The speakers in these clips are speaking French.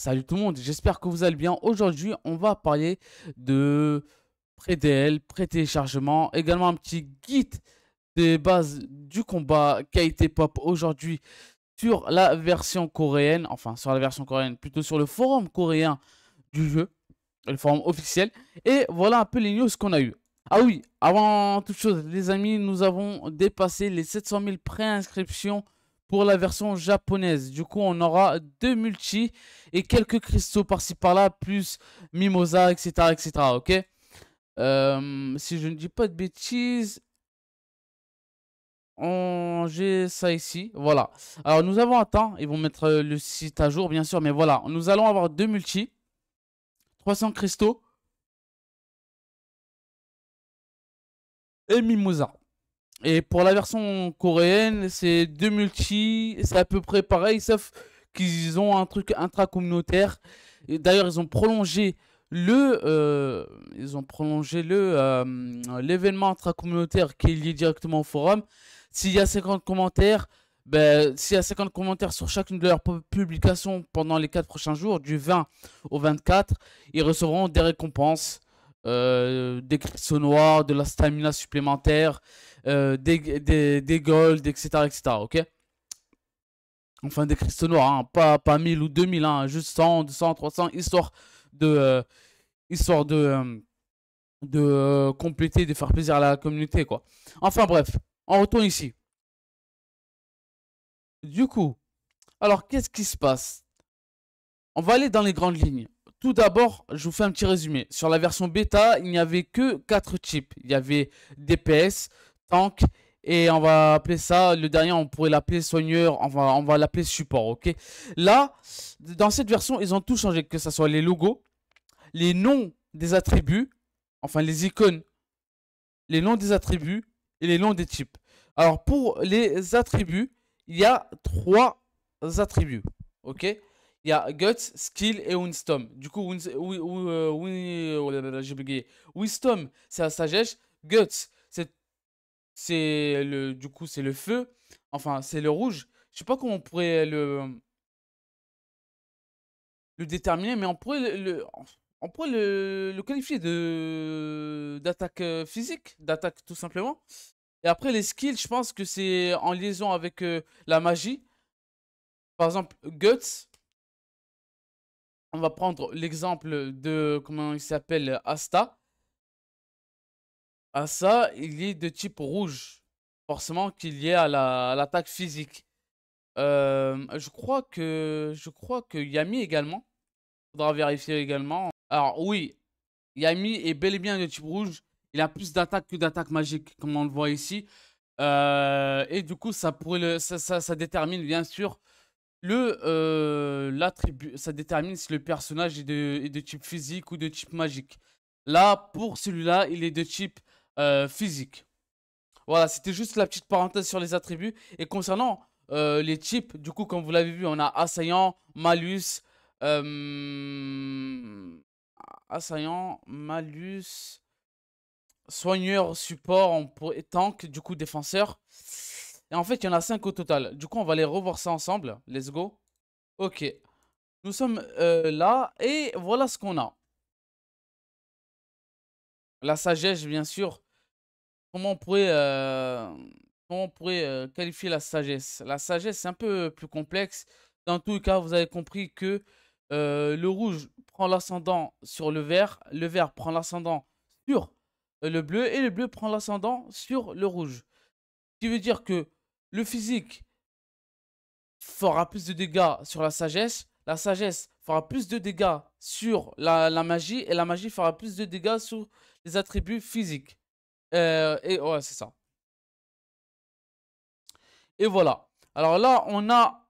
Salut tout le monde, j'espère que vous allez bien. Aujourd'hui, on va parler de pré-DL, pré-téléchargement, également un petit guide des bases du combat été pop aujourd'hui sur la version coréenne, enfin sur la version coréenne, plutôt sur le forum coréen du jeu, le forum officiel. Et voilà un peu les news qu'on a eu. Ah oui, avant toute chose, les amis, nous avons dépassé les 700 000 préinscriptions inscriptions pour la version japonaise. Du coup, on aura deux multi et quelques cristaux par-ci par-là, plus mimosa, etc. etc. ok euh, Si je ne dis pas de bêtises, on... j'ai ça ici. Voilà. Alors, nous avons atteint, ils vont mettre euh, le site à jour, bien sûr, mais voilà. Nous allons avoir deux multi, 300 cristaux et mimosa. Et pour la version coréenne, c'est deux multi, c'est à peu près pareil, sauf qu'ils ont un truc intra-communautaire. D'ailleurs, ils ont prolongé le, euh, ils ont prolongé le euh, l'événement intra-communautaire qui est lié directement au forum. S'il y a 50 commentaires, ben, s'il y a 50 commentaires sur chacune de leurs publications pendant les 4 prochains jours, du 20 au 24, ils recevront des récompenses euh, des cristaux noirs, de la stamina supplémentaire, euh, des, des, golds, etc., etc. Ok Enfin, des cristaux noirs, hein, pas, 1000 ou 2000, hein, juste 100, 200, 300, histoire de. Euh, histoire de. de compléter, de faire plaisir à la communauté, quoi. Enfin, bref, on retourne ici. Du coup, alors qu'est-ce qui se passe On va aller dans les grandes lignes. Tout d'abord, je vous fais un petit résumé. Sur la version bêta, il n'y avait que 4 types Il y avait DPS, Tank et on va appeler ça, le dernier on pourrait l'appeler soigneur, on va, on va l'appeler support, ok Là, dans cette version, ils ont tout changé, que ce soit les logos, les noms des attributs, enfin les icônes, les noms des attributs et les noms des types. Alors pour les attributs, il y a trois attributs, ok il y a Guts, Skill et Winston. Du coup, c'est la sagesse. Guts, c'est c'est le du coup c'est le feu. Enfin, c'est le rouge. Je sais pas comment on pourrait le le déterminer, mais on pourrait le, on pourrait le, le qualifier de d'attaque euh, physique, d'attaque tout simplement. Et après les skills, je pense que c'est en liaison avec euh, la magie. Par exemple, Guts, on va prendre l'exemple de, comment il s'appelle, Asta. Asta, il est de type rouge. Forcément qu'il y à l'attaque physique. Euh, je crois que je crois Yami également. Il Faudra vérifier également. Alors oui, Yami est bel et bien de type rouge. Il a plus d'attaque que d'attaque magique, comme on le voit ici. Euh, et du coup, ça, pourrait le, ça, ça, détermine bien sûr le euh, l'attribut, ça détermine si le personnage est de, type physique ou de type magique. Là, pour celui-là, il est de type euh, physique. Voilà, c'était juste la petite parenthèse sur les attributs. Et concernant euh, les types, du coup, comme vous l'avez vu, on a assaillant, malus, assaillant, malus, soigneur, support, tank, du coup, défenseur. Et en fait, il y en a 5 au total. Du coup, on va les revoir ça ensemble. Let's go. Ok. Nous sommes euh, là et voilà ce qu'on a. La sagesse, bien sûr. Comment on pourrait, euh, on pourrait euh, qualifier la sagesse La sagesse, c'est un peu plus complexe. Dans tous les cas, vous avez compris que le rouge prend l'ascendant sur le vert, le vert prend l'ascendant sur le bleu et le bleu prend l'ascendant sur le rouge. Ce qui veut dire que le physique fera plus de dégâts sur la sagesse. La sagesse fera plus de dégâts sur la, magie. Et la magie fera plus de dégâts sur les attributs physiques. Euh, et ouais, c'est ça. Et voilà. Alors là, on a...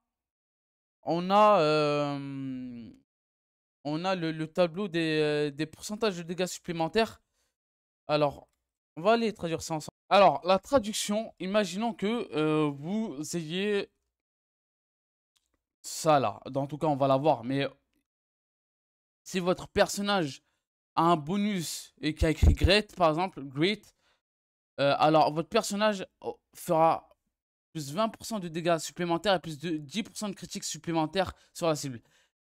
On a... Euh, on a le, tableau des, euh, des pourcentages de dégâts supplémentaires. Alors, on va aller traduire ça ensemble. Alors, la traduction, imaginons que euh, vous ayez ça là. Dans tout cas, on va la voir. Mais si votre personnage a un bonus et qui a écrit great, par exemple, great, euh, alors votre personnage oh, fera plus 20% de dégâts supplémentaires et plus de 10% de critiques supplémentaires sur la cible.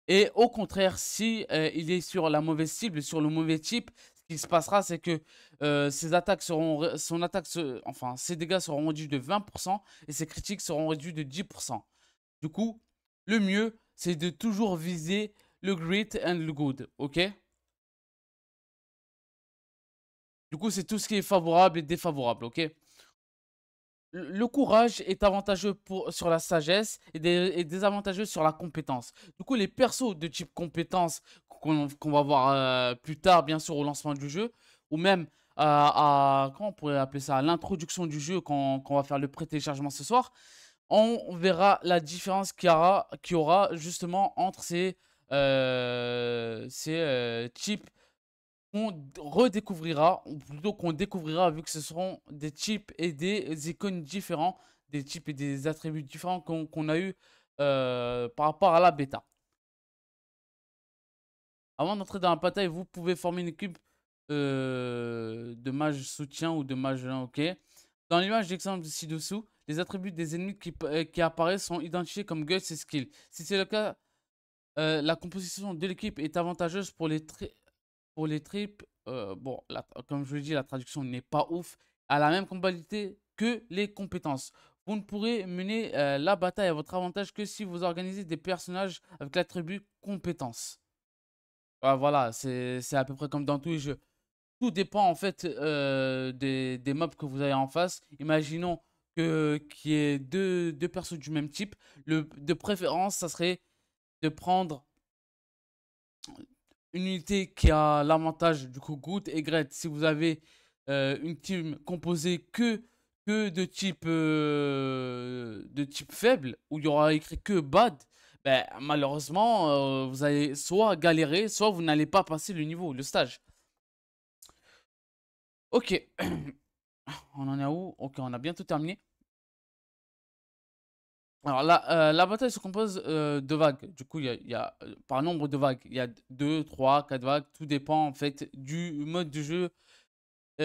Et au contraire, si euh, il est sur la mauvaise cible, sur le mauvais type, se passera, c'est que euh, ses attaques seront, son attaque, enfin, ses dégâts seront réduits de 20% et ses critiques seront réduits de 10%. Du coup, le mieux, c'est de toujours viser le great and le good, ok Du coup, c'est tout ce qui est favorable et défavorable, ok le courage est avantageux sur la sagesse et, désavantageux sur la compétence. Du coup, les persos de type compétence qu'on va voir euh, plus tard, bien sûr, au lancement du jeu, ou même euh, à, pourrait appeler ça, l'introduction du jeu qu'on va faire le pré-téléchargement ce soir, on verra la différence qu'il y, aura, justement entre ces, euh, ces types redécouvrira, ou plutôt qu'on découvrira vu que ce seront des types et des icônes différents, des types et des attributs différents qu'on a eu euh, par rapport à la bêta. Avant d'entrer dans la bataille, vous pouvez former une équipe euh, de mage soutien ou de mage ok. Dans l'image d'exemple ci-dessous, les attributs des ennemis qui, euh, qui, apparaissent sont identifiés comme guts et skills. Si c'est le cas, la composition de l'équipe est avantageuse pour les traits pour les tripes, euh, bon, comme je vous l'ai dit, la traduction n'est pas ouf, à la même compatibilité que les compétences. Vous ne pourrez mener euh, la bataille à votre avantage que si vous organisez des personnages avec l'attribut compétence. Ah, voilà, c'est à peu près comme dans tous les jeux. Tout dépend en fait euh, des, mobs que vous avez en face. Imaginons que qui y ait deux, deux persos du même type. Le, de préférence, ça serait de prendre une unité qui a l'avantage du coup good et Gret. Si vous avez euh, une team composée que, que de type euh, de type faible où il y aura écrit que bad, ben, malheureusement euh, vous allez soit galérer, soit vous n'allez pas passer le niveau, le stage. Ok, on en est où Ok, on a bientôt terminé. Alors la, euh, la bataille se compose euh, de vagues. Du coup, il y a, euh, par nombre de vagues. Il y a 2, 3, 4 vagues. Tout dépend en fait du mode du jeu. si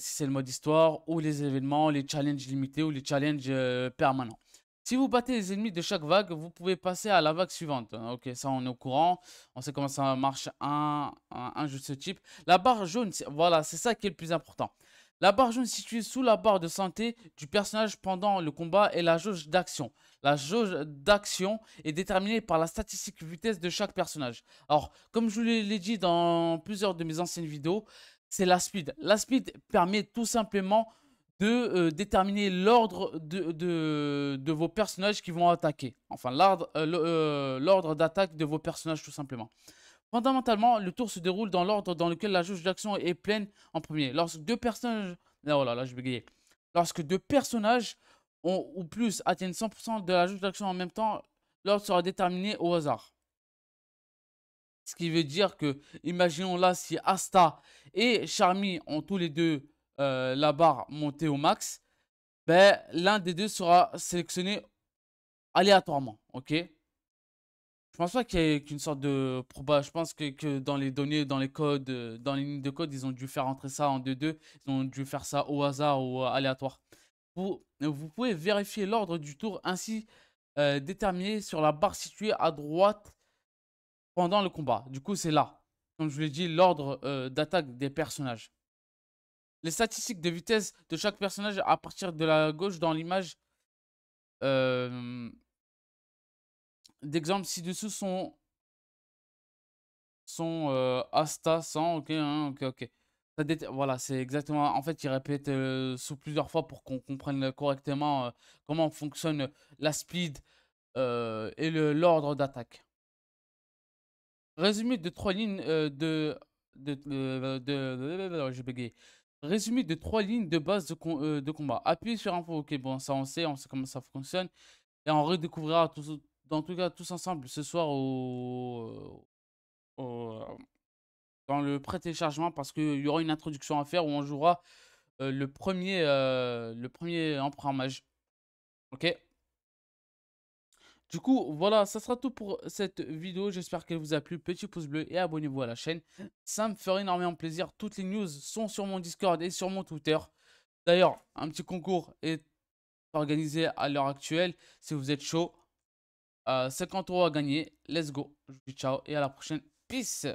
c'est le mode histoire ou les événements, les challenges limités ou les challenges permanents. Si vous battez les ennemis de chaque vague, vous pouvez passer à la vague suivante. Ok, ça on est au courant. On sait comment ça marche un, un jeu de ce type. La barre jaune, voilà, c'est ça qui est le plus important. La barre jaune située sous la barre de santé du personnage pendant le combat est la jauge d'action. La jauge d'action est déterminée par la statistique vitesse de chaque personnage. Alors, comme je vous l'ai dit dans plusieurs de mes anciennes vidéos, c'est la speed. La speed permet tout simplement de euh, déterminer l'ordre de, vos personnages qui vont attaquer. Enfin, l'ordre euh, euh, d'attaque de vos personnages tout simplement. Fondamentalement, le tour se déroule dans l'ordre dans lequel la jauge d'action est pleine en premier. Lorsque deux personnages... Oh là là, je Lorsque deux personnages ont, ou plus atteignent 100% de la jauge d'action en même temps, l'ordre sera déterminé au hasard. Ce qui veut dire que, imaginons là, si Asta et Charmy ont tous les deux euh, la barre montée au max, ben, l'un des deux sera sélectionné aléatoirement. ok je pense pas qu'il y ait qu'une sorte de proba. Je pense que, dans les données, dans les codes, euh, dans les lignes de code, ils ont dû faire entrer ça en 2-2. Ils ont dû faire ça au hasard ou euh, aléatoire. Vous, pouvez vérifier l'ordre du tour ainsi euh, déterminé sur la barre située à droite pendant le combat. Du coup, c'est là. Comme je vous l'ai dit, l'ordre d'attaque des personnages. Les statistiques de vitesse de chaque personnage à partir de la gauche dans l'image. D'exemple ci-dessous sont, sont Asta 100, ok, hein, ok, ok. Ça voilà, c'est exactement. En fait, il répète sous plusieurs fois pour qu'on comprenne correctement comment fonctionne la speed et l'ordre d'attaque. Résumé de trois lignes de, de, de, de j'ai Résumé de trois lignes de base de, de combat. Appuyez sur info Ok, bon, ça on sait, on sait comment ça fonctionne. Et on redécouvrira tout, en tout cas, tous ensemble, ce soir au, euh, dans le pré-téléchargement, parce qu'il y aura une introduction à faire où on jouera euh, le premier emprunt le premier mage. Ok Du coup, voilà, ça sera tout pour cette vidéo. J'espère qu'elle vous a plu. Petit pouce bleu et abonnez-vous à la chaîne. Ça me ferait énormément plaisir. Toutes les news sont sur mon Discord et sur mon Twitter. D'ailleurs, un petit concours est organisé à l'heure actuelle. Si vous êtes chaud, 53 euh, à gagner. Let's go. Je vous dis ciao et à la prochaine. Peace.